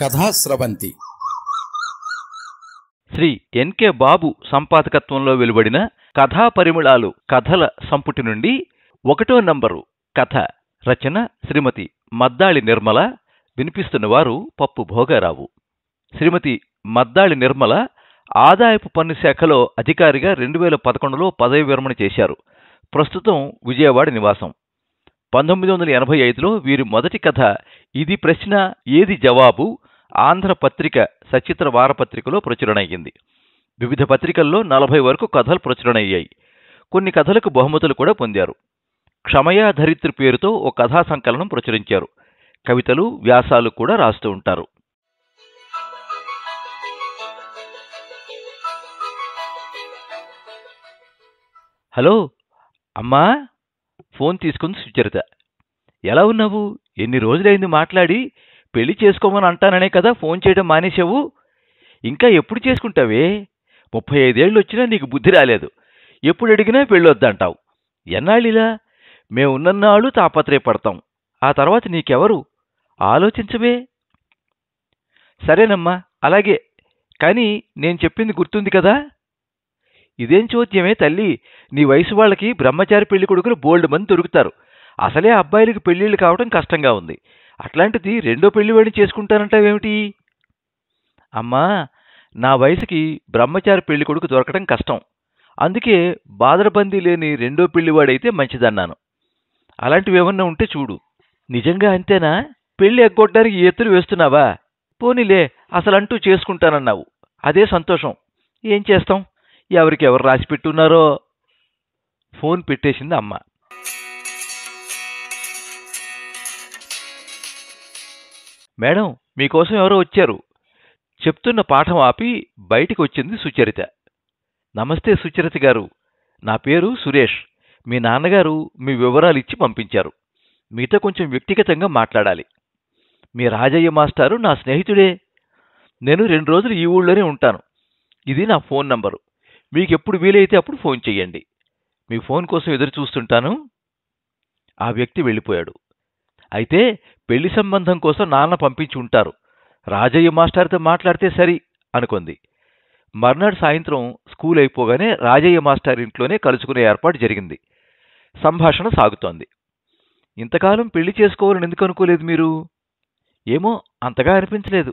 కథాస్రవంతి Shri NK బాబు సంపాదకత్వంలో వెలువడిన కథా పరిమళాలు కథల సంపుటి నుండి ఒకటో నంబరు కథ రచన శ్రీమతి మద్దాళి నిర్మల వినిపిస్తున్నవారు పప్పు భోగారావు శ్రీమతి మద్దాళి నిర్మల ఆదాయపు పన్ను శాఖలో అధికారిగా రెండు వేల పదకొండులో పదవి విరమణ చేశారు ప్రస్తుతం విజయవాడ నివాసం పంతొమ్మిది వందల ఎనభై ఐదులో వీరి మొదటి కథ ఇది ప్రశ్న ఏది జవాబు ఆంధ్రపత్రిక సచిత్ర వారపత్రికలో ప్రచురణయ్యింది వివిధ పత్రికల్లో నలభై వరకు కథలు ప్రచురణయ్యాయి కొన్ని కథలకు బహుమతులు కూడా పొందారు క్షమయా ధరిత్రి పేరుతో ఓ కథా సంకలనం ప్రచురించారు కవితలు వ్యాసాలు కూడా రాస్తూ ఉంటారు హలో అమ్మా ఫోన్ తీసుకుంది సుచరిత ఎలా ఉన్నావు ఎన్ని రోజులైంది మాట్లాడి పెళ్లి చేసుకోమని అంటాననే కదా ఫోన్ చేయడం మానేశావు ఇంకా ఎప్పుడు చేసుకుంటావే ముప్పై ఐదేళ్ళు వచ్చినా నీకు బుద్ధి రాలేదు ఎప్పుడు అడిగినా పెళ్ళొద్దంటావు ఎన్నాళ్ళు ఇలా మేమున్నన్నాళ్ళు తాపత్రయపడతాం ఆ తర్వాత నీకెవరు ఆలోచించవే సరేనమ్మా అలాగే కానీ నేను చెప్పింది గుర్తుంది కదా ఇదేం చోద్యమే తల్లి నీ వయసు వాళ్ళకి బ్రహ్మచారి పెళ్లి కొడుకులు బోల్డ్ మంది దొరుకుతారు అసలే అబ్బాయిలకు పెళ్ళిళ్ళు కావటం కష్టంగా ఉంది అట్లాంటిది రెండో పెళ్లివాడిని చేసుకుంటానంటావేమిటి అమ్మా నా వయసుకి బ్రహ్మచారి పెళ్లి కొడుకు దొరకడం కష్టం అందుకే బాదరబందీ లేని రెండో పెళ్లివాడైతే మంచిదన్నాను అలాంటివేమన్నా ఉంటే చూడు నిజంగా అంతేనా పెళ్లి ఎగ్గొట్టడానికి ఎత్తులు వేస్తున్నావా పోనీలే అసలంటూ చేసుకుంటానన్నావు అదే సంతోషం ఏం చేస్తాం ఎవరికెవరు రాసి పెట్టున్నారో ఫోన్ పెట్టేసింది అమ్మ మేడం మీకోసం ఎవరో వచ్చారు చెప్తున్న పాఠం ఆపి బయటికి వచ్చింది సుచరిత నమస్తే సుచరిత గారు నా పేరు సురేష్ మీ నాన్నగారు మీ వివరాలు ఇచ్చి పంపించారు మీతో కొంచెం వ్యక్తిగతంగా మాట్లాడాలి మీ రాజయ్య మాస్టారు నా స్నేహితుడే నేను రెండు రోజులు ఈ ఊళ్ళోనే ఉంటాను ఇది నా ఫోన్ నంబరు మీకు ఎప్పుడు వీలైతే అప్పుడు ఫోన్ చేయండి మీ ఫోన్ కోసం ఎదురు చూస్తుంటాను ఆ వ్యక్తి వెళ్ళిపోయాడు అయితే పెళ్లి సంబంధం కోసం నాన్న పంపించి ఉంటారు రాజయ్య మాస్టర్తో మాట్లాడితే సరి అనుకుంది మర్నాడు సాయంత్రం స్కూల్ అయిపోగానే రాజయ్య మాస్టర్ ఇంట్లోనే కలుసుకునే ఏర్పాటు జరిగింది సంభాషణ సాగుతోంది ఇంతకాలం పెళ్లి చేసుకోవాలని ఎందుకు అనుకోలేదు మీరు ఏమో అంతగా అనిపించలేదు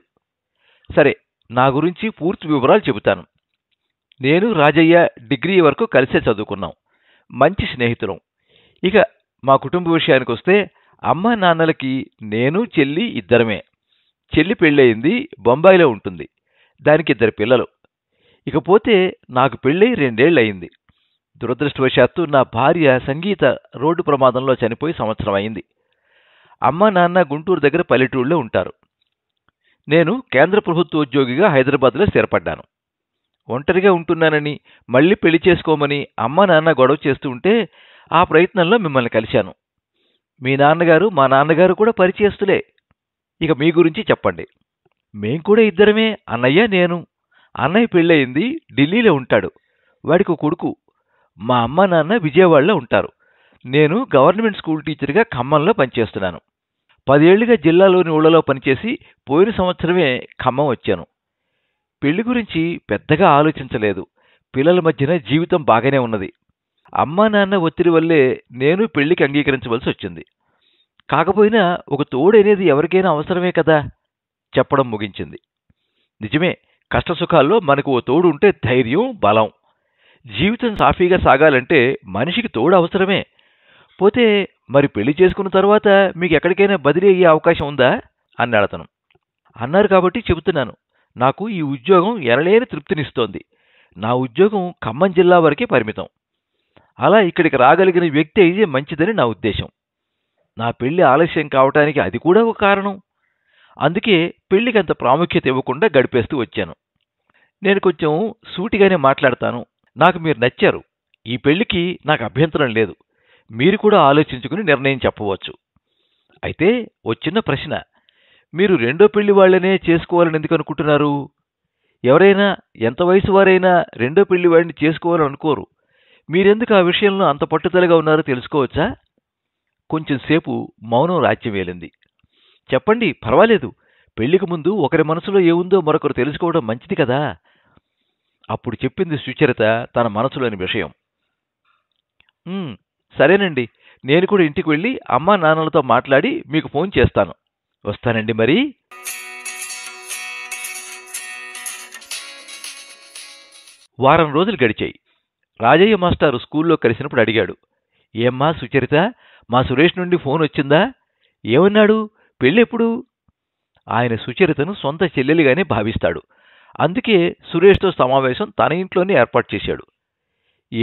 సరే నా గురించి పూర్తి వివరాలు చెబుతాను నేను రాజయ్య డిగ్రీ వరకు కలిసే చదువుకున్నాం మంచి స్నేహితులం ఇక మా కుటుంబ విషయానికి వస్తే అమ్మ నాన్నలకి నేను చెల్లి ఇద్దరమే చెల్లి పెళ్ళయింది బొంబాయిలో ఉంటుంది దానికి ఇద్దరు పిల్లలు ఇకపోతే నాకు పెళ్ళై అయింది దురదృష్టవశాత్తు నా భార్య సంగీత రోడ్డు ప్రమాదంలో చనిపోయి సంవత్సరం అయింది అమ్మ నాన్న గుంటూరు దగ్గర పల్లెటూళ్ళలో ఉంటారు నేను కేంద్ర ప్రభుత్వ ఉద్యోగిగా హైదరాబాద్లో స్థిరపడ్డాను ఒంటరిగా ఉంటున్నానని మళ్ళీ పెళ్లి చేసుకోమని అమ్మ నాన్న గొడవ చేస్తూ ఉంటే ఆ ప్రయత్నంలో మిమ్మల్ని కలిశాను మీ నాన్నగారు మా నాన్నగారు కూడా పరిచయస్తులే ఇక మీ గురించి చెప్పండి మేం కూడా ఇద్దరమే అన్నయ్య నేను అన్నయ్య పెళ్ళయింది ఢిల్లీలో ఉంటాడు వాడికి కొడుకు మా అమ్మ నాన్న విజయవాడలో ఉంటారు నేను గవర్నమెంట్ స్కూల్ టీచర్గా ఖమ్మంలో పనిచేస్తున్నాను పదేళ్లుగా జిల్లాలోని ఊళ్ళలో పనిచేసి పోయిన సంవత్సరమే ఖమ్మం వచ్చాను పెళ్లి గురించి పెద్దగా ఆలోచించలేదు పిల్లల మధ్యన జీవితం బాగానే ఉన్నది అమ్మా నాన్న ఒత్తిడి వల్లే నేను పెళ్లికి అంగీకరించవలసి వచ్చింది కాకపోయినా ఒక తోడనేది ఎవరికైనా అవసరమే కదా చెప్పడం ముగించింది నిజమే కష్టసుఖాల్లో మనకు ఓ తోడు ఉంటే ధైర్యం బలం జీవితం సాఫీగా సాగాలంటే మనిషికి తోడు అవసరమే పోతే మరి పెళ్లి చేసుకున్న తర్వాత మీకు ఎక్కడికైనా బదిలీ అయ్యే అవకాశం ఉందా అన్నాడు అతను అన్నారు కాబట్టి చెబుతున్నాను నాకు ఈ ఉద్యోగం ఎరలేని తృప్తినిస్తోంది నా ఉద్యోగం ఖమ్మం జిల్లా వరకే పరిమితం అలా ఇక్కడికి రాగలిగిన వ్యక్తి అయితే మంచిదని నా ఉద్దేశం నా పెళ్లి ఆలస్యం కావటానికి అది కూడా ఒక కారణం అందుకే పెళ్లికి అంత ప్రాముఖ్యత ఇవ్వకుండా గడిపేస్తూ వచ్చాను నేను కొంచెం సూటిగానే మాట్లాడతాను నాకు మీరు నచ్చారు ఈ పెళ్లికి నాకు అభ్యంతరం లేదు మీరు కూడా ఆలోచించుకుని నిర్ణయం చెప్పవచ్చు అయితే ఓ చిన్న ప్రశ్న మీరు రెండో పెళ్లి వాళ్ళనే చేసుకోవాలని ఎందుకు అనుకుంటున్నారు ఎవరైనా ఎంత వయసు వారైనా రెండో పెళ్లి వాడిని చేసుకోవాలని అనుకోరు మీరెందుకు ఆ విషయంలో అంత పట్టుదలగా ఉన్నారో తెలుసుకోవచ్చా కొంచెంసేపు మౌనం రాజ్యం చెప్పండి పర్వాలేదు పెళ్లికి ముందు ఒకరి మనసులో ఏముందో మరొకరు తెలుసుకోవడం మంచిది కదా అప్పుడు చెప్పింది సుచరిత తన మనసులోని విషయం సరేనండి నేను కూడా ఇంటికి వెళ్ళి అమ్మా నాన్నలతో మాట్లాడి మీకు ఫోన్ చేస్తాను వస్తానండి మరి వారం రోజులు గడిచాయి రాజయ్య మాస్టారు స్కూల్లో కలిసినప్పుడు అడిగాడు ఏమ్మా సుచరిత మా సురేష్ నుండి ఫోన్ వచ్చిందా ఏమన్నాడు పెళ్ళెప్పుడు ఆయన సుచరితను సొంత చెల్లెలుగానే భావిస్తాడు అందుకే సురేష్తో సమావేశం తన ఇంట్లోనే ఏర్పాటు చేశాడు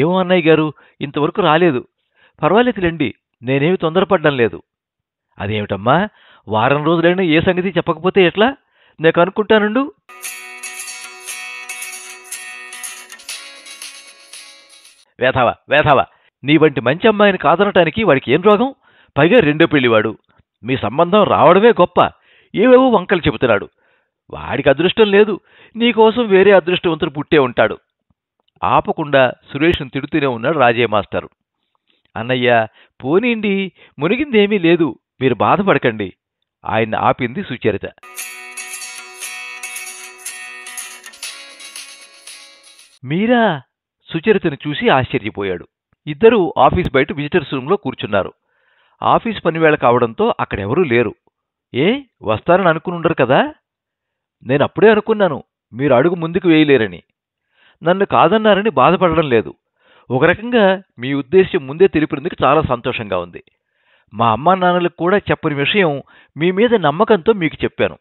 ఏమో అన్నయ్య గారు ఇంతవరకు రాలేదు పర్వాలేదులేండి నేనేమి తొందరపడ్డం లేదు అదేమిటమ్మా వారం రోజులైనా ఏ సంగతి చెప్పకపోతే ఎట్లా నేను అనుకుంటానుండు వేధవ వేధవ నీ వంటి మంచి అమ్మాయిని కాదనటానికి వాడికి ఏం రోగం పైగా రెండో పెళ్లివాడు మీ సంబంధం రావడమే గొప్ప ఏవేవో వంకలు చెబుతున్నాడు వాడికి అదృష్టం లేదు నీకోసం వేరే అదృష్టవంతుడు పుట్టే ఉంటాడు ఆపకుండా సురేష్ను తిడుతూనే ఉన్నాడు రాజయ్య మాస్టర్ అన్నయ్య పోనీండి మునిగిందేమీ లేదు మీరు బాధపడకండి ఆయన ఆపింది సుచరిత మీరా సుచరితను చూసి ఆశ్చర్యపోయాడు ఇద్దరూ ఆఫీస్ బయట విజిటర్స్ రూమ్లో కూర్చున్నారు ఆఫీస్ పనివేళ కావడంతో అక్కడెవరూ లేరు ఏ వస్తారని అనుకునుండరు కదా నేను అప్పుడే అనుకున్నాను మీరు అడుగు ముందుకు వేయలేరని నన్ను కాదన్నారని బాధపడడం లేదు ఒక రకంగా మీ ఉద్దేశ్యం ముందే తెలిపినందుకు చాలా సంతోషంగా ఉంది మా అమ్మా నాన్నలకు కూడా చెప్పని విషయం మీ మీద నమ్మకంతో మీకు చెప్పాను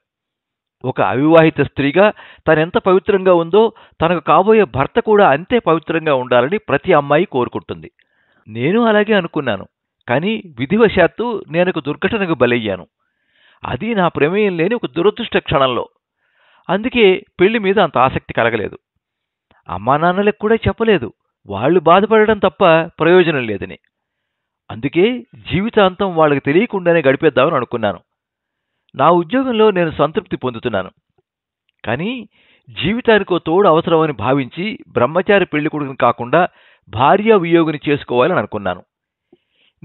ఒక అవివాహిత స్త్రీగా తనెంత పవిత్రంగా ఉందో తనకు కాబోయే భర్త కూడా అంతే పవిత్రంగా ఉండాలని ప్రతి అమ్మాయి కోరుకుంటుంది నేను అలాగే అనుకున్నాను కానీ విధివశాత్తు నేనొక దుర్ఘటనకు బలయ్యాను అది నా ప్రమేయం లేని ఒక దురదృష్ట క్షణంలో అందుకే పెళ్లి మీద అంత ఆసక్తి కలగలేదు అమ్మా నాన్నలకు కూడా చెప్పలేదు వాళ్ళు బాధపడడం తప్ప ప్రయోజనం లేదని అందుకే జీవితాంతం వాళ్ళకి తెలియకుండానే గడిపేద్దామని అనుకున్నాను నా ఉద్యోగంలో నేను సంతృప్తి పొందుతున్నాను కానీ జీవితానికో తోడు అవసరమని భావించి బ్రహ్మచారి పెళ్లి కొడుకుని కాకుండా భార్య వియోగిని చేసుకోవాలని అనుకున్నాను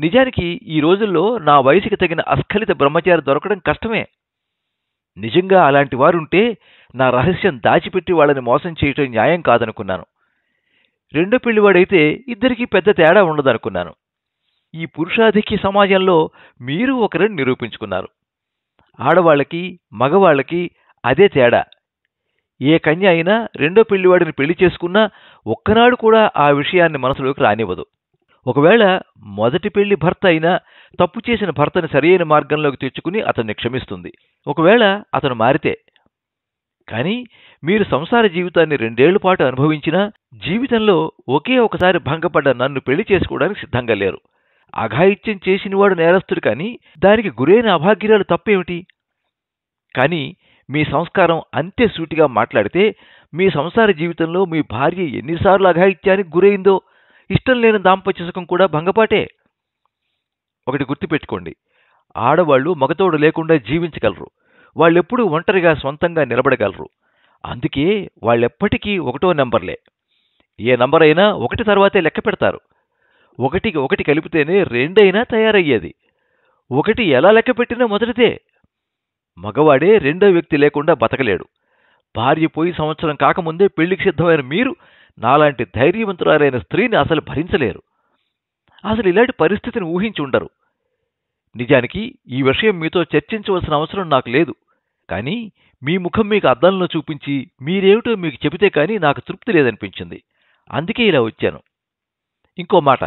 నిజానికి ఈ రోజుల్లో నా వయసుకి తగిన అస్ఖలిత బ్రహ్మచారి దొరకడం కష్టమే నిజంగా అలాంటి వారుంటే నా రహస్యం దాచిపెట్టి వాళ్ళని మోసం చేయటం న్యాయం కాదనుకున్నాను రెండో పెళ్లివాడైతే ఇద్దరికీ పెద్ద తేడా ఉండదనుకున్నాను ఈ పురుషాధిక్య సమాజంలో మీరు ఒకరిని నిరూపించుకున్నారు ఆడవాళ్ళకి మగవాళ్ళకి అదే తేడా ఏ కన్య అయినా రెండో పెళ్లివాడిని పెళ్లి చేసుకున్నా ఒక్కనాడు కూడా ఆ విషయాన్ని మనసులోకి రానివ్వదు ఒకవేళ మొదటి పెళ్లి భర్త అయినా తప్పు చేసిన భర్తని సరియైన మార్గంలోకి తెచ్చుకుని అతన్ని క్షమిస్తుంది ఒకవేళ అతను మారితే కానీ మీరు సంసార జీవితాన్ని రెండేళ్ల పాటు అనుభవించినా జీవితంలో ఒకే ఒకసారి భంగపడ్డ నన్ను పెళ్లి చేసుకోవడానికి సిద్ధంగా లేరు అఘాయిత్యం చేసినవాడు నేరస్తుడు కానీ దానికి గురైన అభాగ్యురాలు తప్పేమిటి కానీ మీ సంస్కారం అంతే సూటిగా మాట్లాడితే మీ సంసార జీవితంలో మీ భార్య ఎన్నిసార్లు అఘాయిత్యానికి గురైందో ఇష్టం లేని దాంపత్య సుఖం కూడా భంగపాటే ఒకటి గుర్తుపెట్టుకోండి ఆడవాళ్ళు మగతోడు లేకుండా జీవించగలరు వాళ్ళెప్పుడూ ఒంటరిగా సొంతంగా నిలబడగలరు అందుకే వాళ్ళెప్పటికీ ఒకటో నెంబర్లే ఏ నంబర్ అయినా ఒకటి తర్వాతే లెక్క పెడతారు ఒకటికి ఒకటి కలిపితేనే రెండైనా తయారయ్యేది ఒకటి ఎలా లెక్క పెట్టినా మొదటిదే మగవాడే రెండో వ్యక్తి లేకుండా బతకలేడు భార్య పోయి సంవత్సరం కాకముందే పెళ్లికి సిద్ధమైన మీరు నాలాంటి ధైర్యవంతురాలైన స్త్రీని అసలు భరించలేరు అసలు ఇలాంటి పరిస్థితిని ఊహించి ఉండరు నిజానికి ఈ విషయం మీతో చర్చించవలసిన అవసరం నాకు లేదు కానీ మీ ముఖం మీకు అద్దంలో చూపించి మీరేమిటో మీకు చెబితే కానీ నాకు తృప్తి లేదనిపించింది అందుకే ఇలా వచ్చాను ఇంకో మాట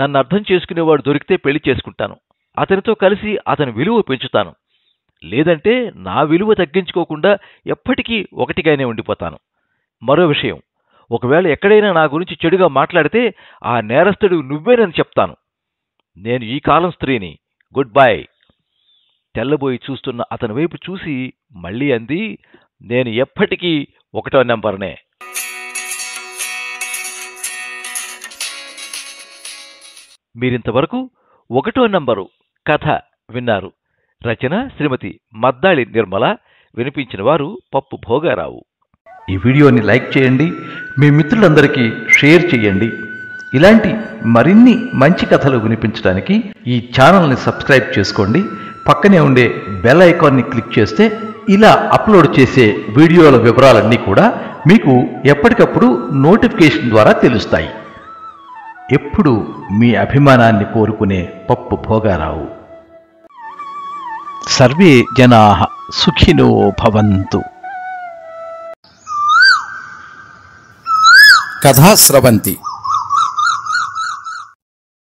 నన్ను అర్థం చేసుకునేవాడు దొరికితే పెళ్లి చేసుకుంటాను అతనితో కలిసి అతని విలువ పెంచుతాను లేదంటే నా విలువ తగ్గించుకోకుండా ఎప్పటికీ ఒకటిగానే ఉండిపోతాను మరో విషయం ఒకవేళ ఎక్కడైనా నా గురించి చెడుగా మాట్లాడితే ఆ నేరస్తుడు నువ్వేనని చెప్తాను నేను ఈ కాలం స్త్రీని గుడ్ బాయ్ తెల్లబోయి చూస్తున్న అతని వైపు చూసి మళ్ళీ అంది నేను ఎప్పటికీ ఒకటో నెంబర్నే మీరింతవరకు ఒకటో నంబరు కథ విన్నారు రచన శ్రీమతి మద్దాళి నిర్మల వినిపించిన వారు పప్పు భోగారావు ఈ వీడియోని లైక్ చేయండి మీ మిత్రులందరికీ షేర్ చేయండి ఇలాంటి మరిన్ని మంచి కథలు వినిపించడానికి ఈ ఛానల్ని సబ్స్క్రైబ్ చేసుకోండి పక్కనే ఉండే బెల్ ఐకాన్ని క్లిక్ చేస్తే ఇలా అప్లోడ్ చేసే వీడియోల వివరాలన్నీ కూడా మీకు ఎప్పటికప్పుడు నోటిఫికేషన్ ద్వారా తెలుస్తాయి ఎప్పుడు మీ అభిమానాన్ని కోరుకునే పప్పు భోగారావు సర్వే జనా సుఖినో భవంతు కథా స్రవంతి